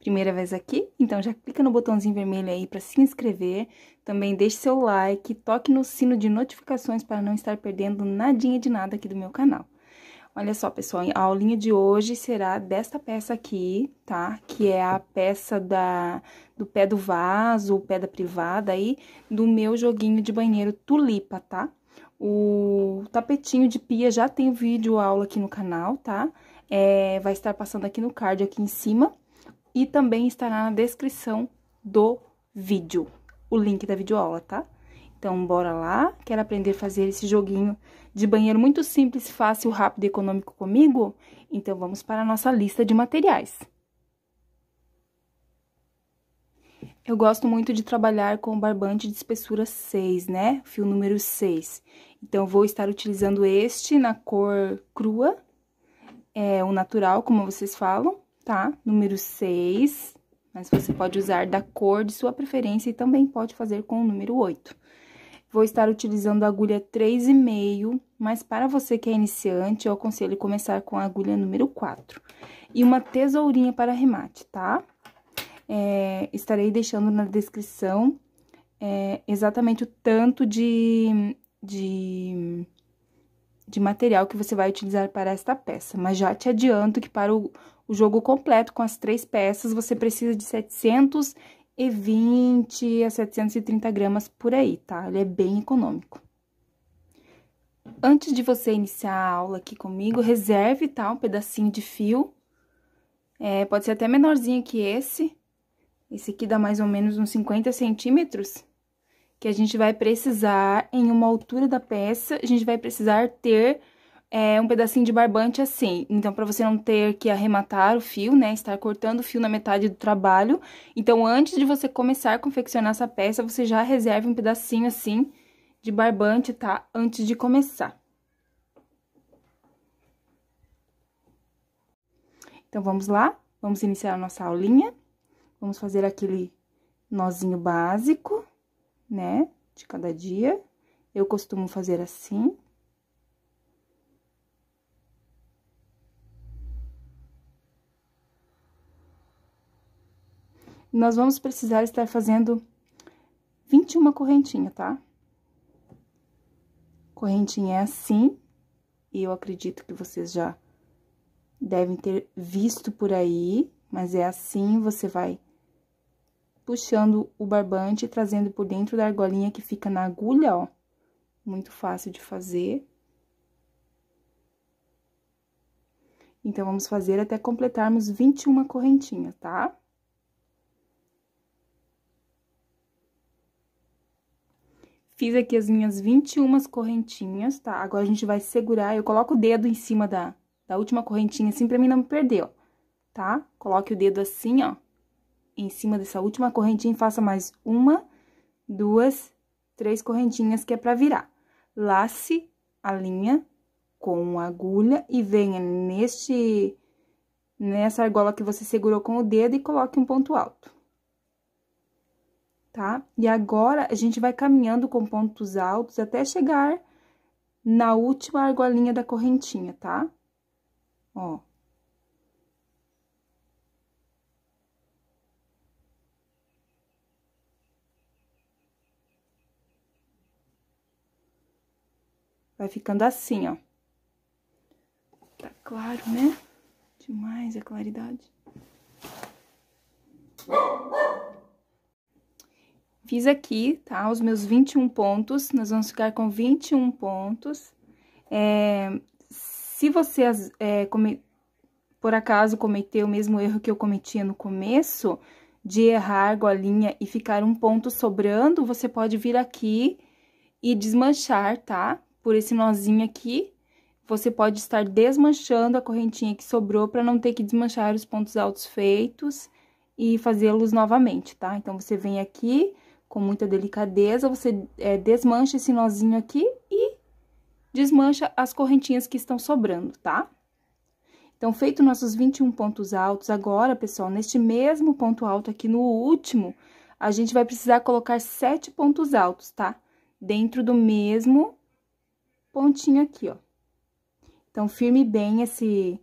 primeira vez aqui, então já clica no botãozinho vermelho aí para se inscrever. Também deixe seu like, toque no sino de notificações para não estar perdendo nadinha de nada aqui do meu canal. Olha só, pessoal, a aulinha de hoje será desta peça aqui, tá? Que é a peça da, do pé do vaso, pé da privada aí, do meu joguinho de banheiro tulipa, tá? O tapetinho de pia já tem vídeo aula aqui no canal, tá? É, vai estar passando aqui no card aqui em cima e também estará na descrição do vídeo, o link da videoaula, tá? Então, bora lá, quer aprender a fazer esse joguinho de banheiro muito simples, fácil, rápido e econômico comigo? Então, vamos para a nossa lista de materiais. Eu gosto muito de trabalhar com barbante de espessura 6, né? Fio número 6. Então, vou estar utilizando este na cor crua, é o natural, como vocês falam tá? Número 6, mas você pode usar da cor de sua preferência e também pode fazer com o número 8. Vou estar utilizando a agulha 3,5, mas para você que é iniciante, eu aconselho começar com a agulha número 4. E uma tesourinha para remate, tá? É, estarei deixando na descrição é, exatamente o tanto de, de, de material que você vai utilizar para esta peça. Mas já te adianto que para o, o jogo completo com as três peças, você precisa de 720 a 730 gramas por aí, tá? Ele é bem econômico. Antes de você iniciar a aula aqui comigo, reserve, tá? Um pedacinho de fio. É, pode ser até menorzinho que esse. Esse aqui dá mais ou menos uns 50 centímetros que a gente vai precisar, em uma altura da peça, a gente vai precisar ter é um pedacinho de barbante assim. Então, para você não ter que arrematar o fio, né, estar cortando o fio na metade do trabalho. Então, antes de você começar a confeccionar essa peça, você já reserve um pedacinho assim de barbante, tá? Antes de começar. Então, vamos lá? Vamos iniciar a nossa aulinha. Vamos fazer aquele nozinho básico, né, de cada dia. Eu costumo fazer assim. nós vamos precisar estar fazendo 21 correntinhas, tá? Correntinha é assim, e eu acredito que vocês já devem ter visto por aí, mas é assim, você vai puxando o barbante e trazendo por dentro da argolinha que fica na agulha, ó. Muito fácil de fazer. Então, vamos fazer até completarmos 21 correntinhas, tá? Fiz aqui as minhas 21 correntinhas, tá? Agora a gente vai segurar, eu coloco o dedo em cima da, da última correntinha, assim, pra mim não perder, ó. Tá? Coloque o dedo assim, ó, em cima dessa última correntinha e faça mais uma, duas, três correntinhas, que é pra virar. Lace a linha com a agulha e venha neste nessa argola que você segurou com o dedo e coloque um ponto alto tá? E agora, a gente vai caminhando com pontos altos até chegar na última argolinha da correntinha, tá? Ó. Vai ficando assim, ó. Tá claro, né? Demais a claridade. Fiz aqui, tá? Os meus 21 pontos, nós vamos ficar com 21 pontos. É, se você, é, come, por acaso, cometeu o mesmo erro que eu cometia no começo, de errar golinha e ficar um ponto sobrando, você pode vir aqui e desmanchar, tá? Por esse nozinho aqui, você pode estar desmanchando a correntinha que sobrou para não ter que desmanchar os pontos altos feitos e fazê-los novamente, tá? Então, você vem aqui com muita delicadeza, você é, desmancha esse nozinho aqui e desmancha as correntinhas que estão sobrando, tá? Então, feito nossos 21 pontos altos, agora, pessoal, neste mesmo ponto alto aqui no último, a gente vai precisar colocar sete pontos altos, tá? Dentro do mesmo pontinho aqui, ó. Então, firme bem esse,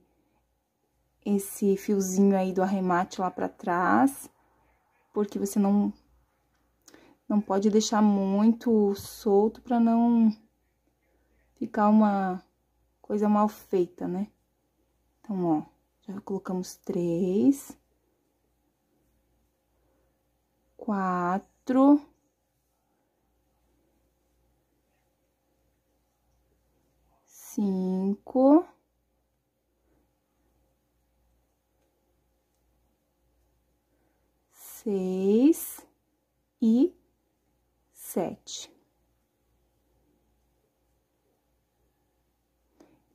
esse fiozinho aí do arremate lá pra trás, porque você não não pode deixar muito solto para não ficar uma coisa mal feita, né? Então, ó, já colocamos três, quatro, cinco, seis e sete.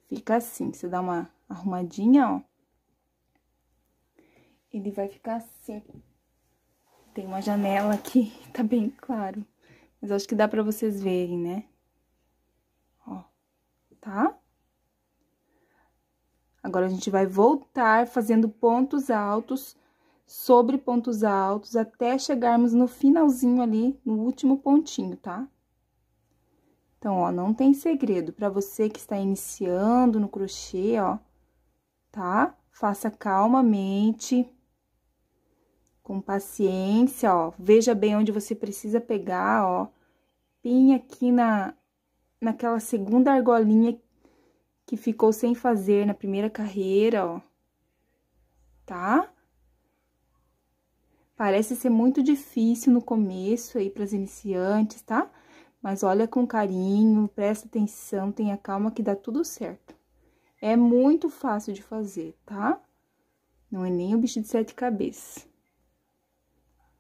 Fica assim, você dá uma arrumadinha, ó. Ele vai ficar assim. Tem uma janela aqui, tá bem claro. Mas acho que dá pra vocês verem, né? Ó, tá? Agora, a gente vai voltar fazendo pontos altos sobre pontos altos até chegarmos no finalzinho ali, no último pontinho, tá? Então, ó, não tem segredo para você que está iniciando no crochê, ó, tá? Faça calmamente, com paciência, ó, veja bem onde você precisa pegar, ó. Pinha aqui na naquela segunda argolinha que ficou sem fazer na primeira carreira, ó. Tá? Parece ser muito difícil no começo aí para as iniciantes, tá? Mas olha com carinho, presta atenção, tenha calma que dá tudo certo. É muito fácil de fazer, tá? Não é nem o bicho de sete cabeças.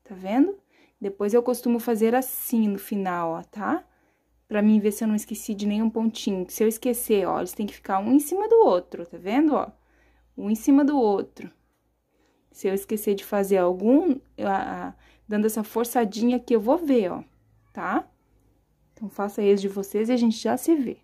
Tá vendo? Depois eu costumo fazer assim no final, ó, tá? Pra mim ver se eu não esqueci de nenhum pontinho. Se eu esquecer, ó, eles têm que ficar um em cima do outro, tá vendo, ó? Um em cima do outro. Se eu esquecer de fazer algum, eu, a, dando essa forçadinha aqui, eu vou ver, ó, tá? Então, faça esse de vocês e a gente já se vê.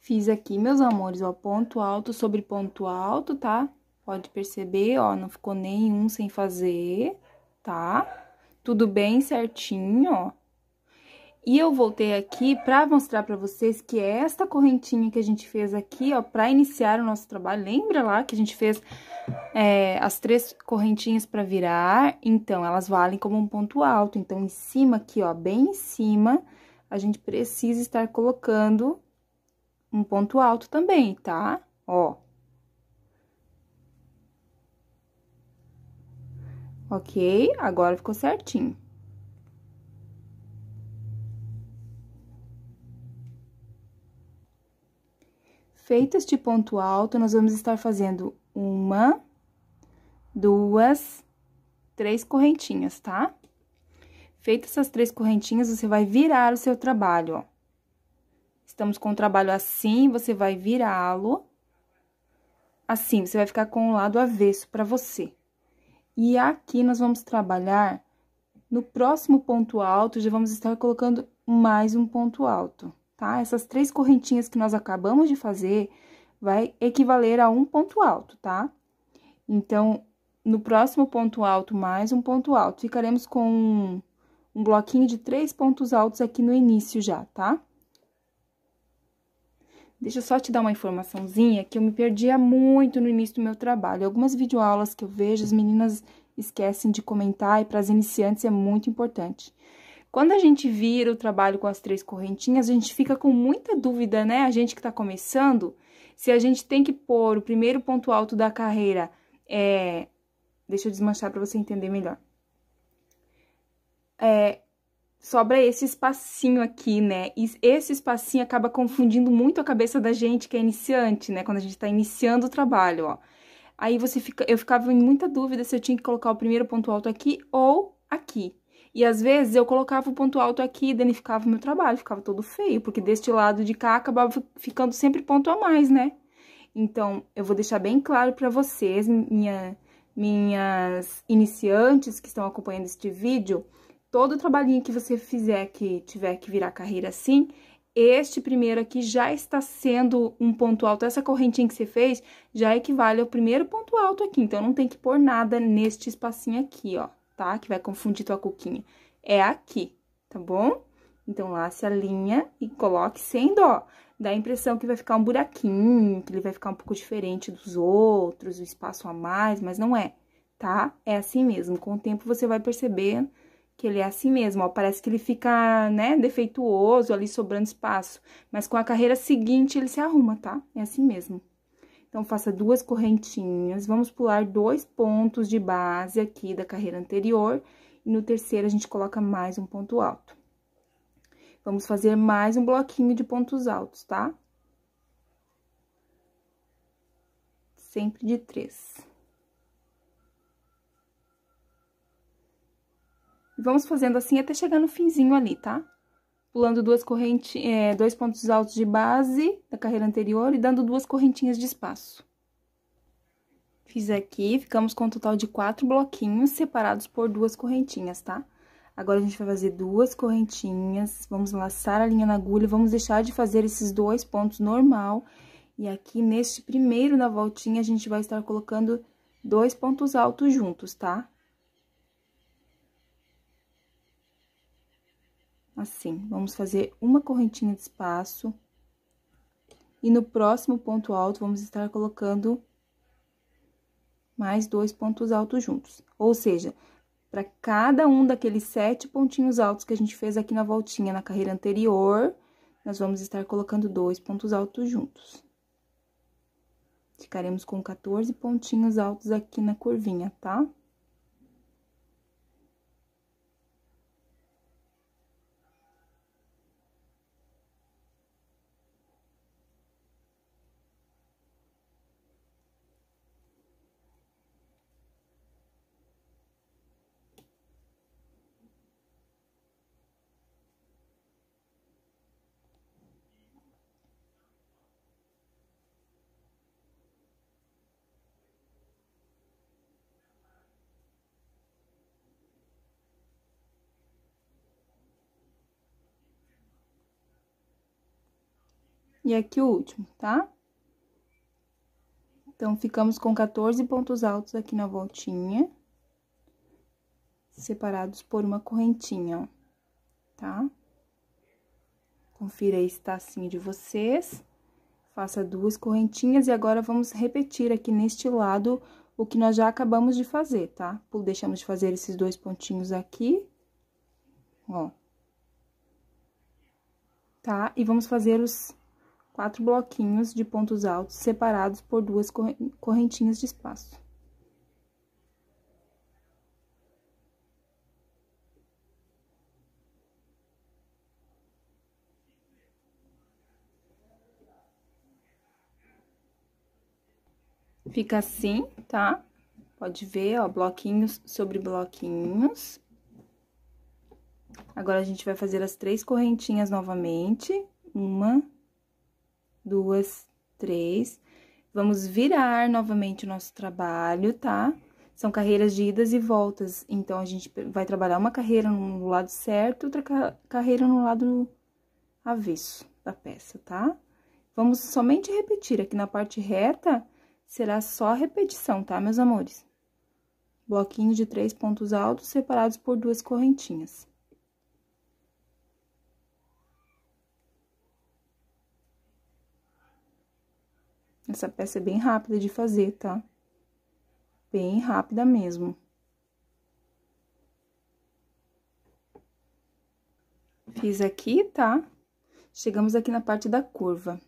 Fiz aqui, meus amores, ó, ponto alto sobre ponto alto, tá? Pode perceber, ó, não ficou nenhum sem fazer, tá? Tudo bem certinho, ó. E eu voltei aqui para mostrar para vocês que é esta correntinha que a gente fez aqui, ó, para iniciar o nosso trabalho. Lembra lá que a gente fez é, as três correntinhas para virar? Então, elas valem como um ponto alto. Então, em cima aqui, ó, bem em cima, a gente precisa estar colocando um ponto alto também, tá? Ó. Ok? Agora ficou certinho. Feito este ponto alto, nós vamos estar fazendo uma, duas, três correntinhas, tá? Feitas essas três correntinhas, você vai virar o seu trabalho, ó. Estamos com o trabalho assim, você vai virá-lo. Assim, você vai ficar com o lado avesso para você. E aqui, nós vamos trabalhar no próximo ponto alto, já vamos estar colocando mais um ponto alto tá? Essas três correntinhas que nós acabamos de fazer vai equivaler a um ponto alto, tá? Então, no próximo ponto alto, mais um ponto alto. Ficaremos com um, um bloquinho de três pontos altos aqui no início já, tá? Deixa eu só te dar uma informaçãozinha que eu me perdia muito no início do meu trabalho. Algumas videoaulas que eu vejo, as meninas esquecem de comentar e para as iniciantes é muito importante. Quando a gente vira o trabalho com as três correntinhas, a gente fica com muita dúvida, né? A gente que tá começando, se a gente tem que pôr o primeiro ponto alto da carreira, é... Deixa eu desmanchar para você entender melhor. É... Sobra esse espacinho aqui, né? E esse espacinho acaba confundindo muito a cabeça da gente que é iniciante, né? Quando a gente tá iniciando o trabalho, ó. Aí você fica, eu ficava em muita dúvida se eu tinha que colocar o primeiro ponto alto aqui ou aqui. E às vezes eu colocava o ponto alto aqui e danificava o meu trabalho, ficava todo feio, porque deste lado de cá acabava ficando sempre ponto a mais, né? Então, eu vou deixar bem claro para vocês, minha, minhas iniciantes que estão acompanhando este vídeo, todo o trabalhinho que você fizer que tiver que virar carreira assim, este primeiro aqui já está sendo um ponto alto. Essa correntinha que você fez já equivale ao primeiro ponto alto aqui. Então, não tem que pôr nada neste espacinho aqui, ó tá? Que vai confundir tua cuquinha. É aqui, tá bom? Então, lace a linha e coloque sem dó. Dá a impressão que vai ficar um buraquinho, que ele vai ficar um pouco diferente dos outros, o um espaço a mais, mas não é, tá? É assim mesmo. Com o tempo, você vai perceber que ele é assim mesmo, ó, parece que ele fica, né, defeituoso ali, sobrando espaço. Mas com a carreira seguinte, ele se arruma, tá? É assim mesmo. Então, faça duas correntinhas, vamos pular dois pontos de base aqui da carreira anterior, e no terceiro a gente coloca mais um ponto alto. Vamos fazer mais um bloquinho de pontos altos, tá? Sempre de três. Vamos fazendo assim até chegar no finzinho ali, tá? pulando duas correntes, é, dois pontos altos de base da carreira anterior e dando duas correntinhas de espaço. Fiz aqui, ficamos com um total de quatro bloquinhos separados por duas correntinhas, tá? Agora, a gente vai fazer duas correntinhas, vamos laçar a linha na agulha, vamos deixar de fazer esses dois pontos normal. E aqui, neste primeiro, na voltinha, a gente vai estar colocando dois pontos altos juntos, tá? assim. Vamos fazer uma correntinha de espaço. E no próximo ponto alto, vamos estar colocando mais dois pontos altos juntos. Ou seja, para cada um daqueles sete pontinhos altos que a gente fez aqui na voltinha na carreira anterior, nós vamos estar colocando dois pontos altos juntos. Ficaremos com 14 pontinhos altos aqui na curvinha, tá? Tá? e aqui o último, tá? Então, ficamos com 14 pontos altos aqui na voltinha, separados por uma correntinha, ó, tá? Confira aí se tá assim de vocês. Faça duas correntinhas e agora vamos repetir aqui neste lado o que nós já acabamos de fazer, tá? Deixamos de fazer esses dois pontinhos aqui, ó. Tá? E vamos fazer os quatro bloquinhos de pontos altos separados por duas correntinhas de espaço. Fica assim, tá? Pode ver, ó, bloquinhos sobre bloquinhos. Agora, a gente vai fazer as três correntinhas novamente. Uma, duas, três. Vamos virar novamente o nosso trabalho, tá? São carreiras de idas e voltas. Então, a gente vai trabalhar uma carreira no lado certo, outra carreira no lado avesso da peça, tá? Vamos somente repetir. Aqui na parte reta, será só repetição, tá, meus amores? Bloquinho de três pontos altos separados por duas correntinhas. Essa peça é bem rápida de fazer, tá? Bem rápida mesmo. Fiz aqui, tá? Chegamos aqui na parte da curva.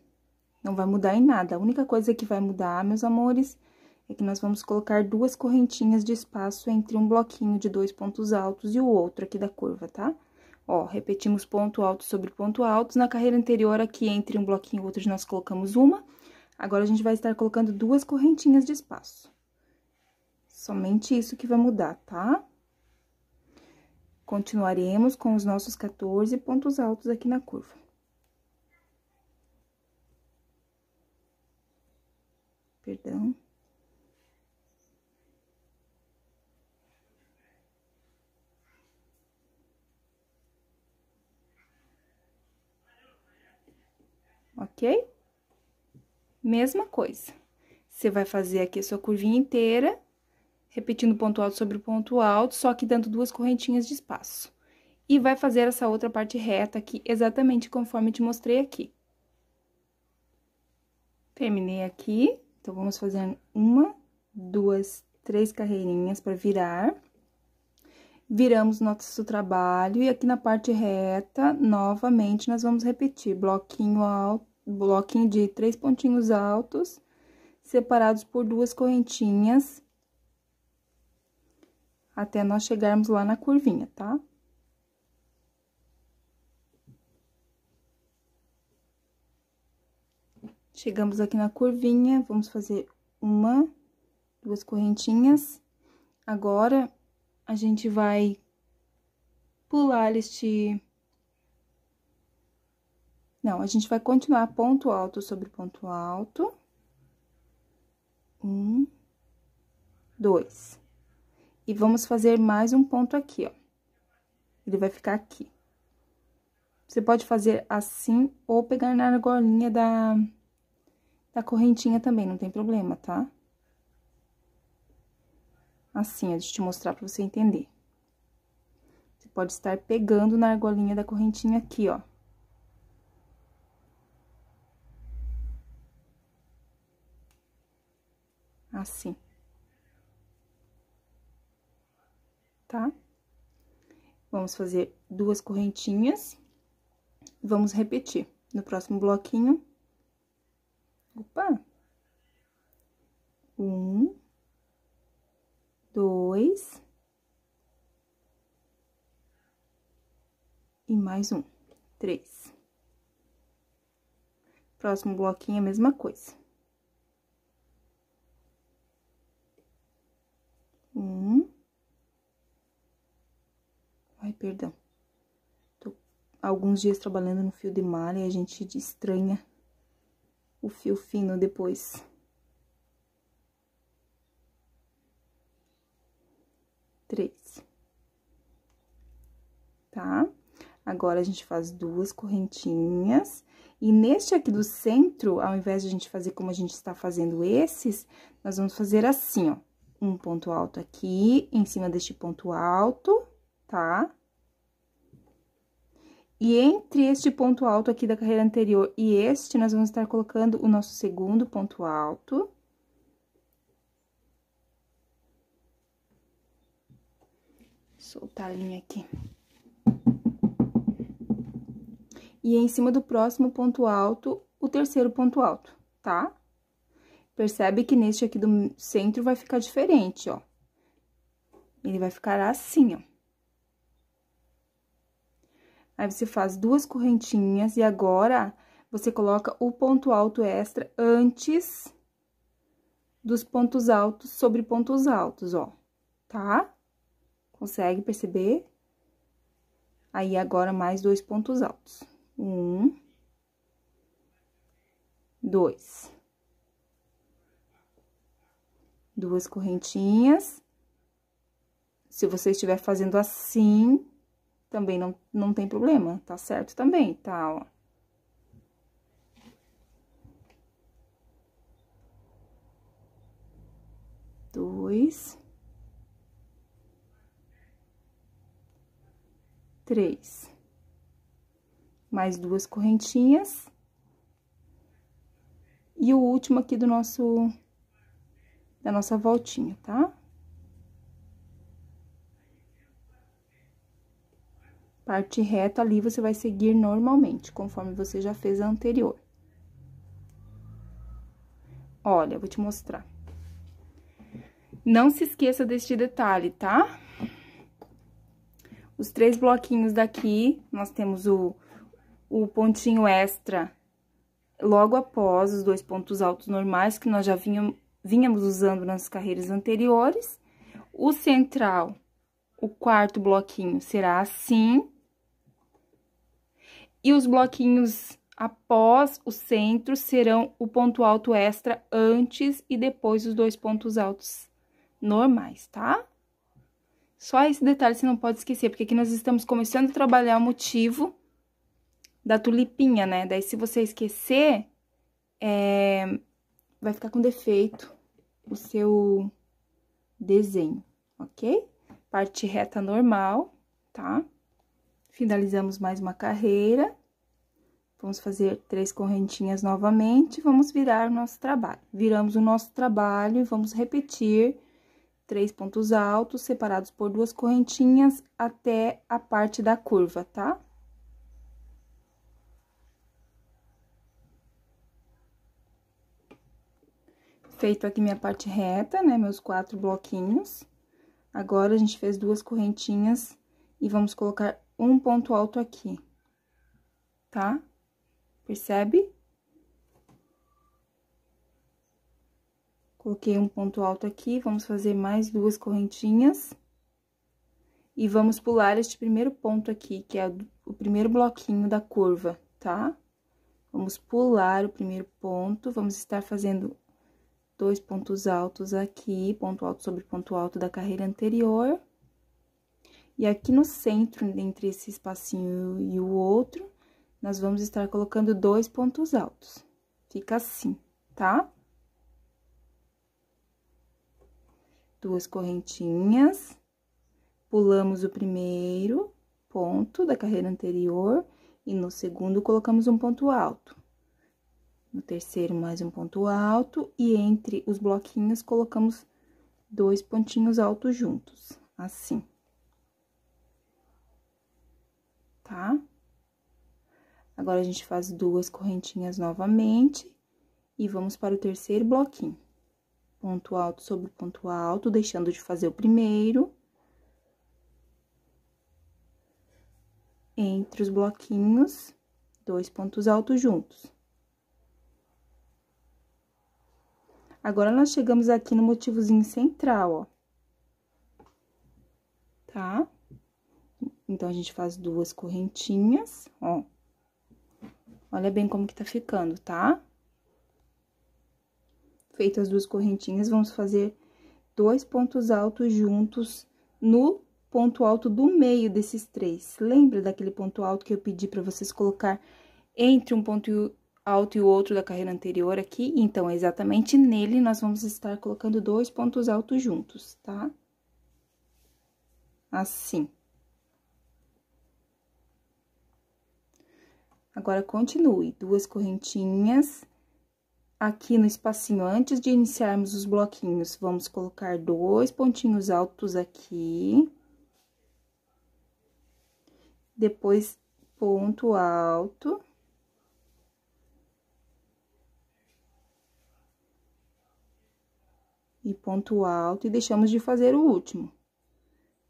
Não vai mudar em nada. A única coisa que vai mudar, meus amores, é que nós vamos colocar duas correntinhas de espaço entre um bloquinho de dois pontos altos e o outro aqui da curva, tá? Ó, repetimos ponto alto sobre ponto alto. Na carreira anterior, aqui entre um bloquinho e outro, nós colocamos uma. Agora, a gente vai estar colocando duas correntinhas de espaço. Somente isso que vai mudar, tá? Continuaremos com os nossos 14 pontos altos aqui na curva. Perdão. Ok? mesma coisa. Você vai fazer aqui a sua curvinha inteira, repetindo ponto alto sobre ponto alto, só que dando duas correntinhas de espaço. E vai fazer essa outra parte reta aqui, exatamente conforme te mostrei aqui. Terminei aqui, então, vamos fazer uma, duas, três carreirinhas para virar. Viramos nosso trabalho e aqui na parte reta, novamente, nós vamos repetir bloquinho alto bloquinho de três pontinhos altos, separados por duas correntinhas, até nós chegarmos lá na curvinha, tá? Chegamos aqui na curvinha, vamos fazer uma, duas correntinhas. Agora, a gente vai pular este não, a gente vai continuar ponto alto sobre ponto alto. Um, dois. E vamos fazer mais um ponto aqui, ó. Ele vai ficar aqui. Você pode fazer assim ou pegar na argolinha da, da correntinha também, não tem problema, tá? Assim, ó, deixa eu te mostrar pra você entender. Você pode estar pegando na argolinha da correntinha aqui, ó. assim. Tá? Vamos fazer duas correntinhas. Vamos repetir. No próximo bloquinho. Opa! Um, dois. E mais um, três. Próximo bloquinho, é a mesma coisa. Um. Ai, perdão. Tô alguns dias trabalhando no fio de malha e a gente estranha o fio fino depois. Três. Tá? Agora, a gente faz duas correntinhas. E neste aqui do centro, ao invés de a gente fazer como a gente está fazendo esses, nós vamos fazer assim, ó um ponto alto aqui, em cima deste ponto alto, tá? E entre este ponto alto aqui da carreira anterior e este, nós vamos estar colocando o nosso segundo ponto alto. Soltar a linha aqui. E em cima do próximo ponto alto, o terceiro ponto alto, tá? Tá? Percebe que neste aqui do centro vai ficar diferente, ó. Ele vai ficar assim, ó. Aí, você faz duas correntinhas e agora, você coloca o ponto alto extra antes dos pontos altos sobre pontos altos, ó. Tá? Consegue perceber? Aí, agora, mais dois pontos altos. Um. Dois duas correntinhas. Se você estiver fazendo assim, também não, não tem problema, tá certo também, tá, ó. Dois. Três. Mais duas correntinhas. E o último aqui do nosso da nossa voltinha, tá? Parte reta ali você vai seguir normalmente, conforme você já fez a anterior. Olha, vou te mostrar. Não se esqueça deste detalhe, tá? Os três bloquinhos daqui, nós temos o, o pontinho extra logo após os dois pontos altos normais, que nós já vinham, vínhamos usando nas carreiras anteriores. O central, o quarto bloquinho será assim. E os bloquinhos após o centro serão o ponto alto extra antes e depois os dois pontos altos normais, tá? Só esse detalhe você não pode esquecer, porque aqui nós estamos começando a trabalhar o motivo da tulipinha, né? Daí, se você esquecer, é... vai ficar com defeito o seu desenho, ok? Parte reta normal, tá? Finalizamos mais uma carreira. Vamos fazer três correntinhas novamente, vamos virar o nosso trabalho. Viramos o nosso trabalho e vamos repetir três pontos altos separados por duas correntinhas até a parte da curva, tá? feito aqui minha parte reta, né, meus quatro bloquinhos. Agora, a gente fez duas correntinhas e vamos colocar um ponto alto aqui, tá? Percebe? Coloquei um ponto alto aqui, vamos fazer mais duas correntinhas. E vamos pular este primeiro ponto aqui, que é o primeiro bloquinho da curva, tá? Vamos pular o primeiro ponto, vamos estar fazendo dois pontos altos aqui, ponto alto sobre ponto alto da carreira anterior. E aqui no centro, entre esse espacinho e o outro, nós vamos estar colocando dois pontos altos. Fica assim, tá? Duas correntinhas, pulamos o primeiro ponto da carreira anterior e no segundo colocamos um ponto alto. No terceiro, mais um ponto alto, e entre os bloquinhos, colocamos dois pontinhos altos juntos, assim. Tá? Agora, a gente faz duas correntinhas novamente, e vamos para o terceiro bloquinho. Ponto alto sobre ponto alto, deixando de fazer o primeiro. Entre os bloquinhos, dois pontos altos juntos. Agora, nós chegamos aqui no motivozinho central, ó. Tá? Então, a gente faz duas correntinhas, ó. Olha bem como que tá ficando, tá? Feitas as duas correntinhas, vamos fazer dois pontos altos juntos no ponto alto do meio desses três. Lembra daquele ponto alto que eu pedi para vocês colocar entre um ponto alto e o outro da carreira anterior aqui, então, é exatamente nele nós vamos estar colocando dois pontos altos juntos, tá? Assim. Agora, continue. Duas correntinhas. Aqui no espacinho, antes de iniciarmos os bloquinhos, vamos colocar dois pontinhos altos aqui. Depois, ponto alto. e ponto alto e deixamos de fazer o último,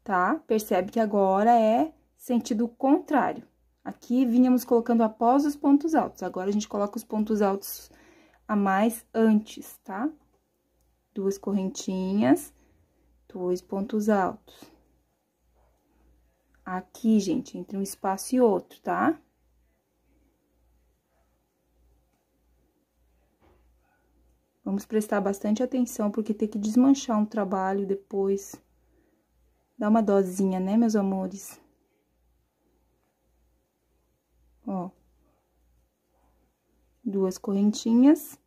tá? Percebe que agora é sentido contrário. Aqui vínhamos colocando após os pontos altos, agora a gente coloca os pontos altos a mais antes, tá? Duas correntinhas, dois pontos altos. Aqui, gente, entre um espaço e outro, tá? Vamos prestar bastante atenção, porque tem que desmanchar um trabalho depois. Dá uma dosinha, né, meus amores? Ó. Duas correntinhas.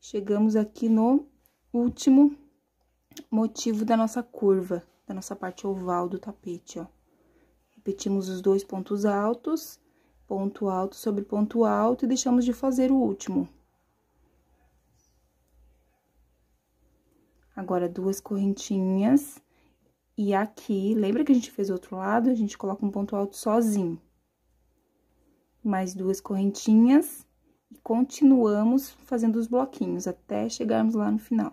Chegamos aqui no último motivo da nossa curva, da nossa parte oval do tapete, ó. Repetimos os dois pontos altos, ponto alto sobre ponto alto, e deixamos de fazer o último. Agora, duas correntinhas. E aqui, lembra que a gente fez o outro lado? A gente coloca um ponto alto sozinho. Mais duas correntinhas. E continuamos fazendo os bloquinhos até chegarmos lá no final.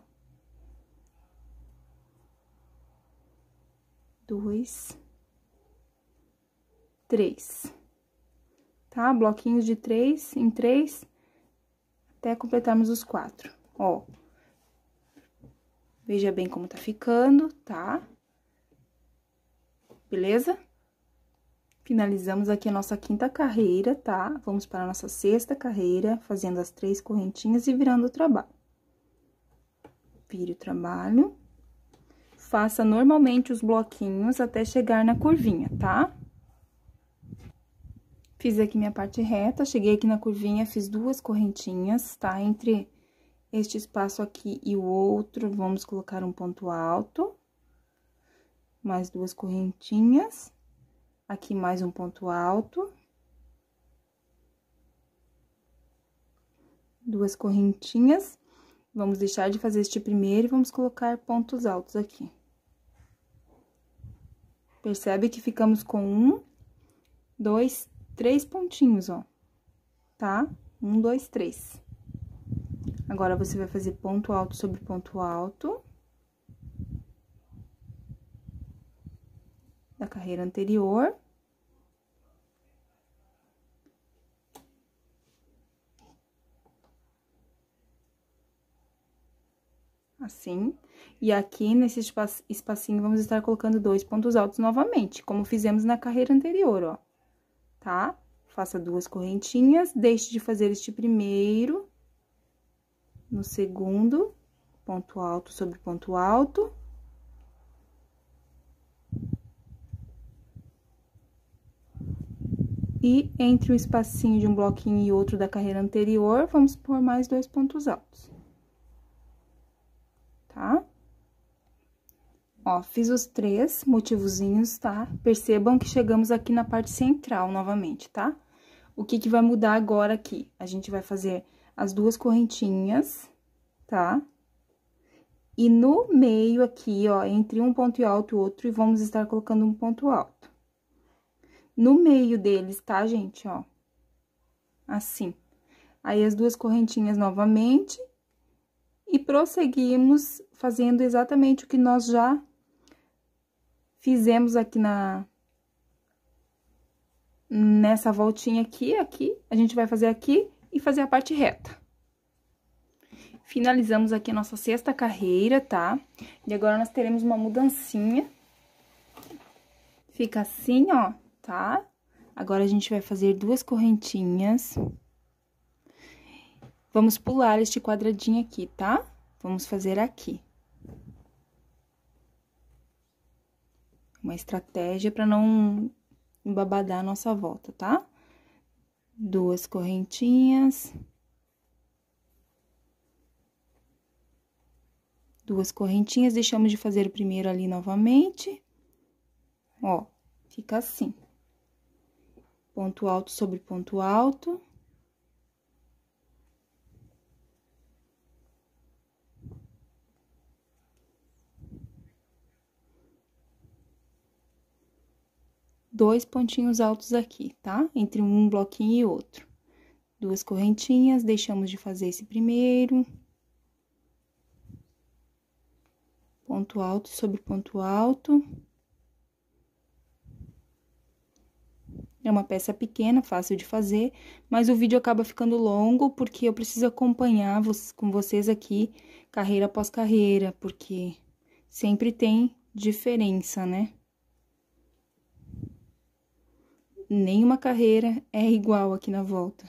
Dois. Três. Tá? Bloquinhos de três em três, até completarmos os quatro. Ó. Veja bem como tá ficando, tá? Beleza? Finalizamos aqui a nossa quinta carreira, tá? Vamos para a nossa sexta carreira, fazendo as três correntinhas e virando o trabalho. Vire o trabalho. Faça normalmente os bloquinhos até chegar na curvinha, tá? Fiz aqui minha parte reta, cheguei aqui na curvinha, fiz duas correntinhas, tá? Entre este espaço aqui e o outro, vamos colocar um ponto alto, mais duas correntinhas, aqui mais um ponto alto, duas correntinhas, vamos deixar de fazer este primeiro e vamos colocar pontos altos aqui. Percebe que ficamos com um, dois, três pontinhos, ó, tá? Um, dois, três. Agora, você vai fazer ponto alto sobre ponto alto. Da carreira anterior. Assim. E aqui, nesse espacinho, vamos estar colocando dois pontos altos novamente, como fizemos na carreira anterior, ó. Tá? Faça duas correntinhas, deixe de fazer este primeiro no segundo, ponto alto sobre ponto alto. E entre um espacinho de um bloquinho e outro da carreira anterior, vamos pôr mais dois pontos altos. Tá? Ó, fiz os três motivozinhos, tá? Percebam que chegamos aqui na parte central novamente, tá? O que que vai mudar agora aqui? A gente vai fazer as duas correntinhas, tá? E no meio aqui, ó, entre um ponto alto e outro, e vamos estar colocando um ponto alto. No meio deles, tá, gente, ó? Assim. Aí, as duas correntinhas novamente. E prosseguimos fazendo exatamente o que nós já fizemos aqui na... Nessa voltinha aqui, aqui. A gente vai fazer aqui e fazer a parte reta. Finalizamos aqui a nossa sexta carreira, tá? E agora, nós teremos uma mudancinha. Fica assim, ó, tá? Agora, a gente vai fazer duas correntinhas. Vamos pular este quadradinho aqui, tá? Vamos fazer aqui. Uma estratégia para não embabadar a nossa volta, tá? duas correntinhas, duas correntinhas, deixamos de fazer o primeiro ali novamente, ó, fica assim. Ponto alto sobre ponto alto. dois pontinhos altos aqui, tá? Entre um bloquinho e outro. Duas correntinhas, deixamos de fazer esse primeiro. Ponto alto sobre ponto alto. É uma peça pequena, fácil de fazer, mas o vídeo acaba ficando longo porque eu preciso acompanhar com vocês aqui carreira após carreira, porque sempre tem diferença, né? nenhuma carreira é igual aqui na volta.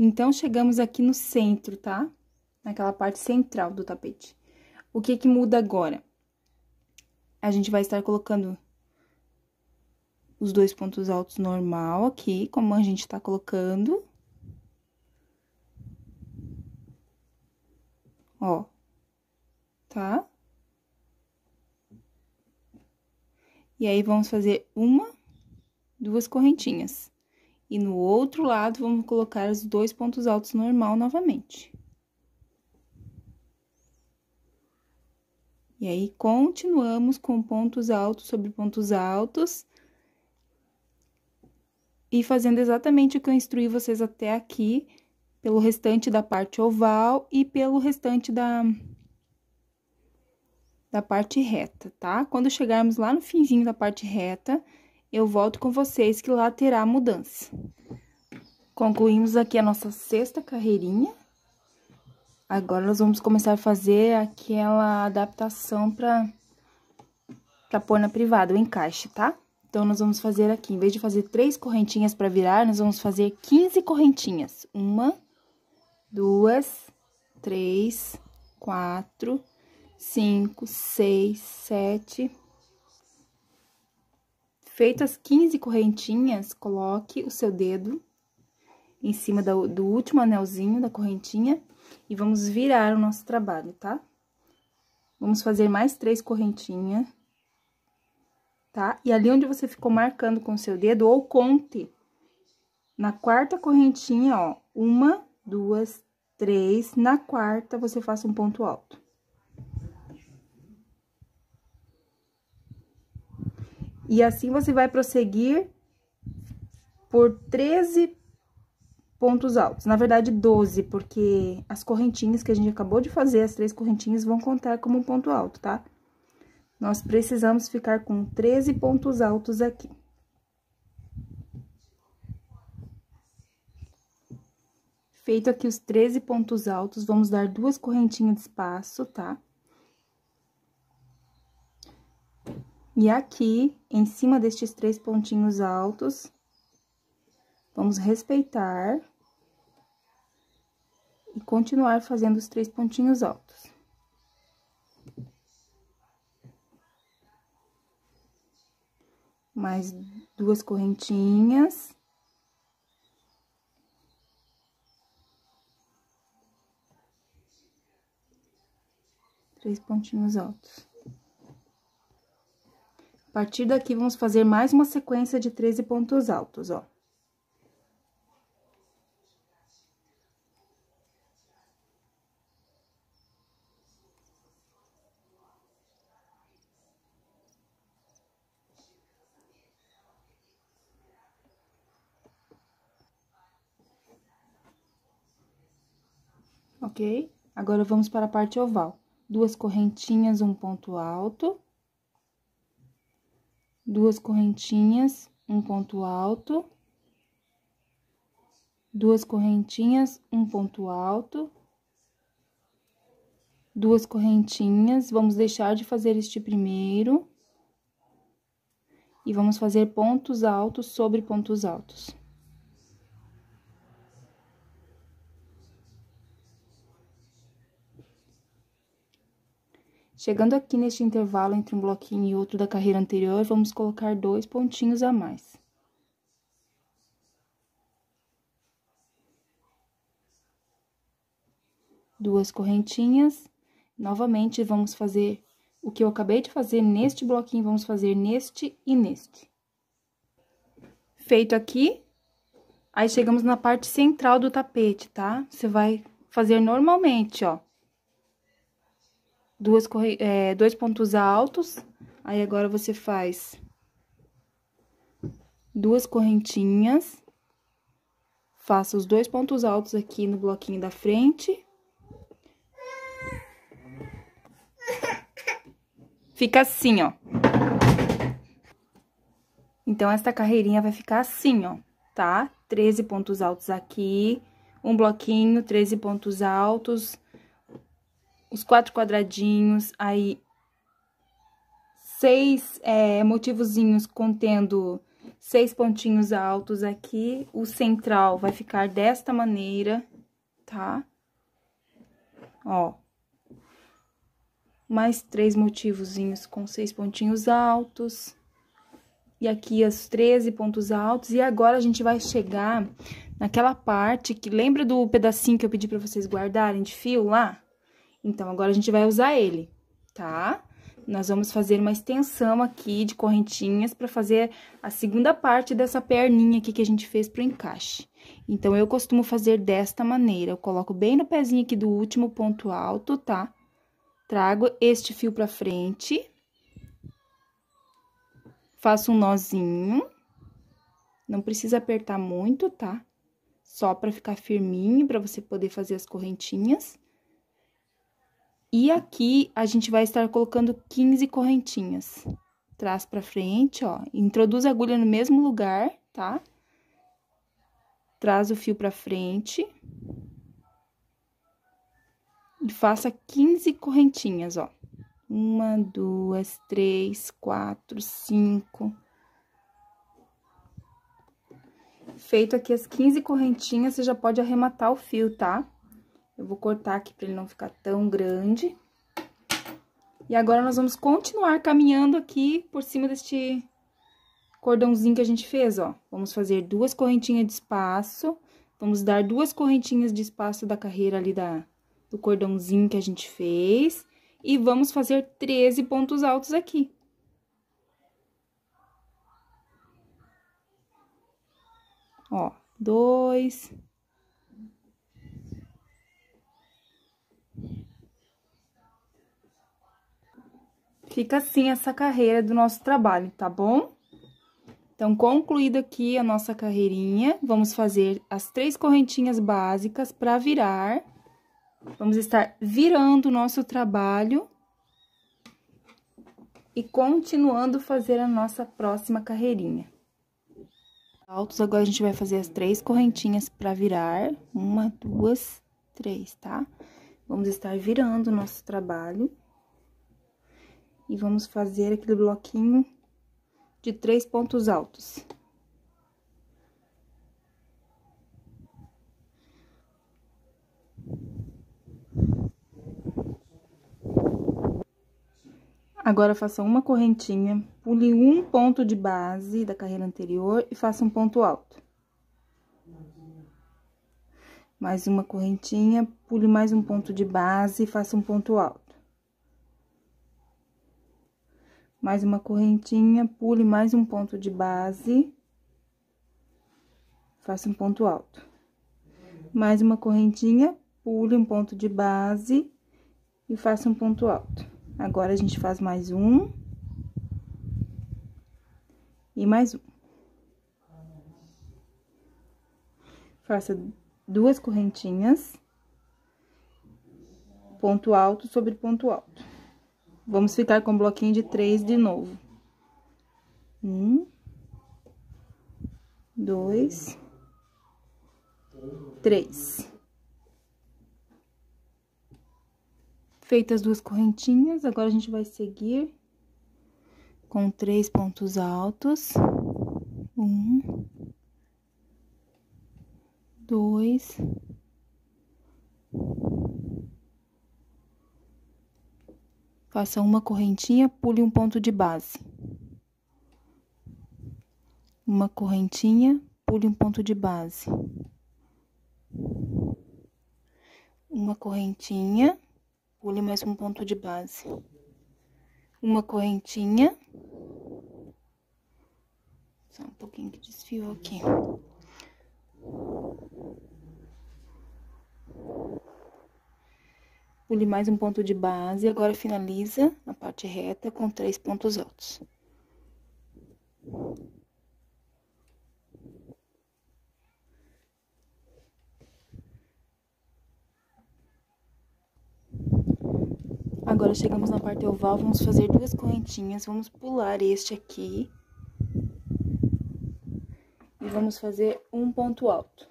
Então, chegamos aqui no centro, tá? Naquela parte central do tapete. O que que muda agora? A gente vai estar colocando os dois pontos altos normal aqui, como a gente tá colocando. ó, tá? E aí, vamos fazer uma, duas correntinhas. E no outro lado, vamos colocar os dois pontos altos normal novamente. E aí, continuamos com pontos altos sobre pontos altos. E fazendo exatamente o que eu instruí vocês até aqui, pelo restante da parte oval e pelo restante da, da parte reta, tá? Quando chegarmos lá no finzinho da parte reta, eu volto com vocês que lá terá a mudança. Concluímos aqui a nossa sexta carreirinha. Agora, nós vamos começar a fazer aquela adaptação para para pôr na privada, o encaixe, tá? Então, nós vamos fazer aqui, em vez de fazer três correntinhas para virar, nós vamos fazer 15 correntinhas. Uma, duas, três, quatro, cinco, seis, sete. Feitas 15 correntinhas, coloque o seu dedo em cima do, do último anelzinho da correntinha e vamos virar o nosso trabalho, tá? Vamos fazer mais três correntinhas, tá? E ali onde você ficou marcando com o seu dedo, ou conte, na quarta correntinha, ó, uma, duas, três. Na quarta, você faça um ponto alto. E assim você vai prosseguir por 13 pontos altos. Na verdade, 12, porque as correntinhas que a gente acabou de fazer, as três correntinhas, vão contar como um ponto alto, tá? Nós precisamos ficar com 13 pontos altos aqui. Feito aqui os 13 pontos altos, vamos dar duas correntinhas de espaço, tá? E aqui, em cima destes três pontinhos altos, vamos respeitar e continuar fazendo os três pontinhos altos. Mais duas correntinhas. três pontinhos altos. A partir daqui, vamos fazer mais uma sequência de 13 pontos altos, ó. ok? Agora vamos para a parte oval duas correntinhas, um ponto alto, duas correntinhas, um ponto alto, duas correntinhas, um ponto alto, duas correntinhas, vamos deixar de fazer este primeiro e vamos fazer pontos altos sobre pontos altos. Chegando aqui neste intervalo entre um bloquinho e outro da carreira anterior, vamos colocar dois pontinhos a mais. Duas correntinhas. Novamente, vamos fazer o que eu acabei de fazer neste bloquinho, vamos fazer neste e neste. Feito aqui, aí chegamos na parte central do tapete, tá? Você vai fazer normalmente, ó duas é, dois pontos altos, aí agora você faz duas correntinhas, faça os dois pontos altos aqui no bloquinho da frente. Fica assim, ó. Então, esta carreirinha vai ficar assim, ó, tá? 13 pontos altos aqui, um bloquinho, 13 pontos altos os quatro quadradinhos, aí seis é, motivozinhos contendo seis pontinhos altos aqui. O central vai ficar desta maneira, tá? Ó. Mais três motivozinhos com seis pontinhos altos. E aqui os 13 pontos altos. E agora a gente vai chegar naquela parte que... Lembra do pedacinho que eu pedi pra vocês guardarem de fio lá? Então, agora a gente vai usar ele, tá? Nós vamos fazer uma extensão aqui de correntinhas para fazer a segunda parte dessa perninha aqui que a gente fez pro encaixe. Então, eu costumo fazer desta maneira. Eu coloco bem no pezinho aqui do último ponto alto, tá? Trago este fio pra frente. Faço um nozinho. Não precisa apertar muito, tá? Só pra ficar firminho, pra você poder fazer as correntinhas. E aqui a gente vai estar colocando 15 correntinhas. Traz para frente, ó, introduz a agulha no mesmo lugar, tá? Traz o fio para frente. E faça 15 correntinhas, ó. Uma, duas, três, quatro, cinco. Feito aqui as 15 correntinhas, você já pode arrematar o fio, tá? Eu vou cortar aqui para ele não ficar tão grande. E agora, nós vamos continuar caminhando aqui por cima deste cordãozinho que a gente fez, ó. Vamos fazer duas correntinhas de espaço, vamos dar duas correntinhas de espaço da carreira ali da, do cordãozinho que a gente fez. E vamos fazer 13 pontos altos aqui. Ó, dois, Fica assim essa carreira do nosso trabalho, tá bom? Então, concluída aqui a nossa carreirinha, vamos fazer as três correntinhas básicas para virar. Vamos estar virando o nosso trabalho e continuando fazer a nossa próxima carreirinha. Altos, agora a gente vai fazer as três correntinhas para virar. Uma, duas, três, tá? Vamos estar virando o nosso trabalho. E vamos fazer aquele bloquinho de três pontos altos. Agora, faça uma correntinha, pule um ponto de base da carreira anterior e faça um ponto alto. Mais uma correntinha, pule mais um ponto de base e faça um ponto alto. mais uma correntinha, pule mais um ponto de base, faça um ponto alto. Mais uma correntinha, pule um ponto de base e faça um ponto alto. Agora, a gente faz mais um. E mais um. Faça duas correntinhas, ponto alto sobre ponto alto. Vamos ficar com um bloquinho de três de novo. Um, dois, três. Feitas as duas correntinhas, agora a gente vai seguir com três pontos altos. Um, dois, Faça uma correntinha, pule um ponto de base. Uma correntinha, pule um ponto de base. Uma correntinha, pule mais um ponto de base. Uma correntinha. Só um pouquinho que desfio aqui. pule mais um ponto de base, agora finaliza na parte reta com três pontos altos. Agora chegamos na parte oval, vamos fazer duas correntinhas, vamos pular este aqui. E vamos fazer um ponto alto.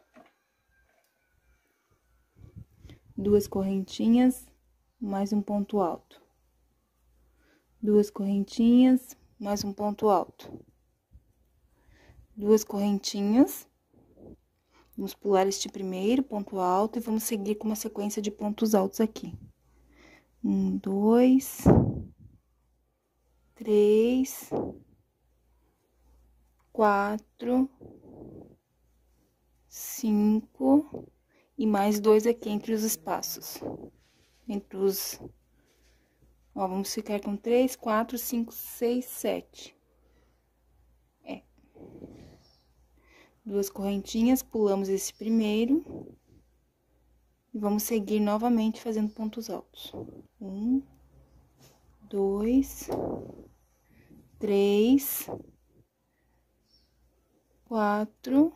duas correntinhas, mais um ponto alto. Duas correntinhas, mais um ponto alto. Duas correntinhas. Vamos pular este primeiro ponto alto e vamos seguir com uma sequência de pontos altos aqui. Um, dois, três, quatro, cinco, e mais dois aqui entre os espaços. Entre os... Ó, vamos ficar com três, quatro, cinco, seis, sete. É. Duas correntinhas, pulamos esse primeiro. E vamos seguir novamente fazendo pontos altos. Um, dois, três, quatro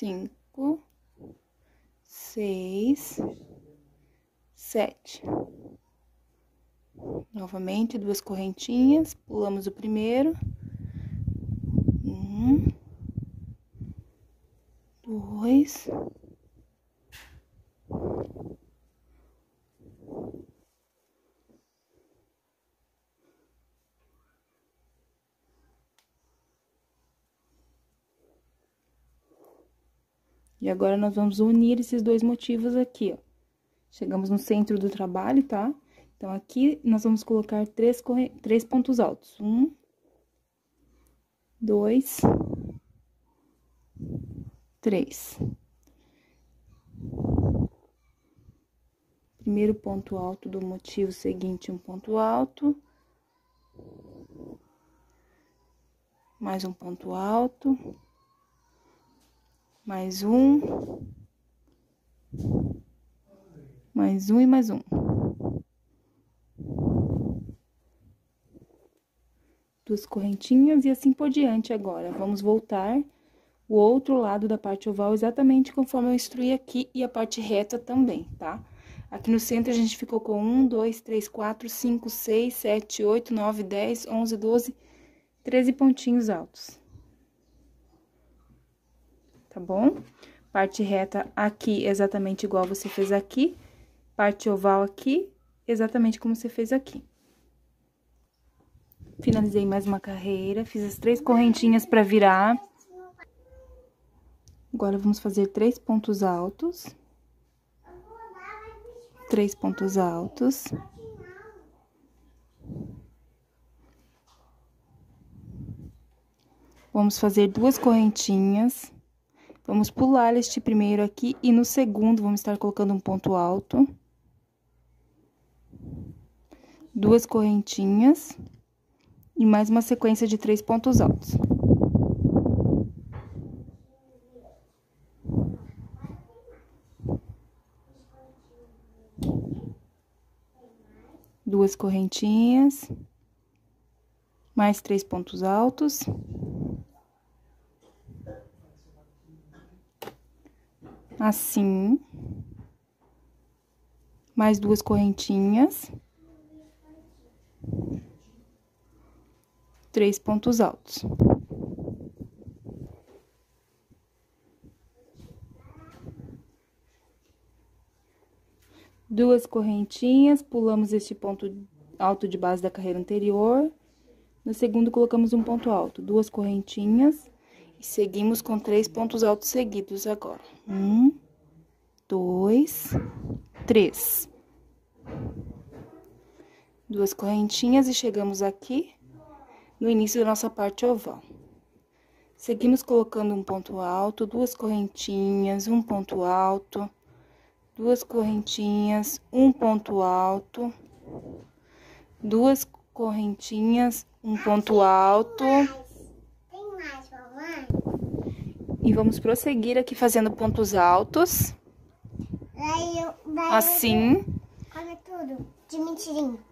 cinco, seis, sete. Novamente, duas correntinhas, pulamos o primeiro. Um, dois, E agora, nós vamos unir esses dois motivos aqui, ó. Chegamos no centro do trabalho, tá? Então, aqui, nós vamos colocar três, corre... três pontos altos. Um, dois, três. Primeiro ponto alto do motivo seguinte, um ponto alto. Mais um ponto alto. Mais um. Mais um e mais um. Duas correntinhas e assim por diante agora. Vamos voltar o outro lado da parte oval exatamente conforme eu instruí aqui e a parte reta também, tá? Aqui no centro a gente ficou com um, dois, três, quatro, cinco, seis, sete, oito, nove, dez, onze, doze, treze pontinhos altos tá bom? Parte reta aqui, exatamente igual você fez aqui. Parte oval aqui, exatamente como você fez aqui. Finalizei mais uma carreira, fiz as três correntinhas pra virar. Agora, vamos fazer três pontos altos. Três pontos altos. Vamos fazer duas correntinhas. Vamos pular este primeiro aqui e no segundo vamos estar colocando um ponto alto. Duas correntinhas e mais uma sequência de três pontos altos. Duas correntinhas, mais três pontos altos. assim, mais duas correntinhas, três pontos altos. Duas correntinhas, pulamos este ponto alto de base da carreira anterior. No segundo, colocamos um ponto alto, duas correntinhas, e seguimos com três pontos altos seguidos agora. Um, dois, três. Duas correntinhas e chegamos aqui no início da nossa parte oval. Seguimos colocando um ponto alto, duas correntinhas, um ponto alto, duas correntinhas, um ponto alto, duas correntinhas, um ponto alto. E vamos prosseguir aqui fazendo pontos altos. Vai, vai, assim. Come tudo, de mentirinho.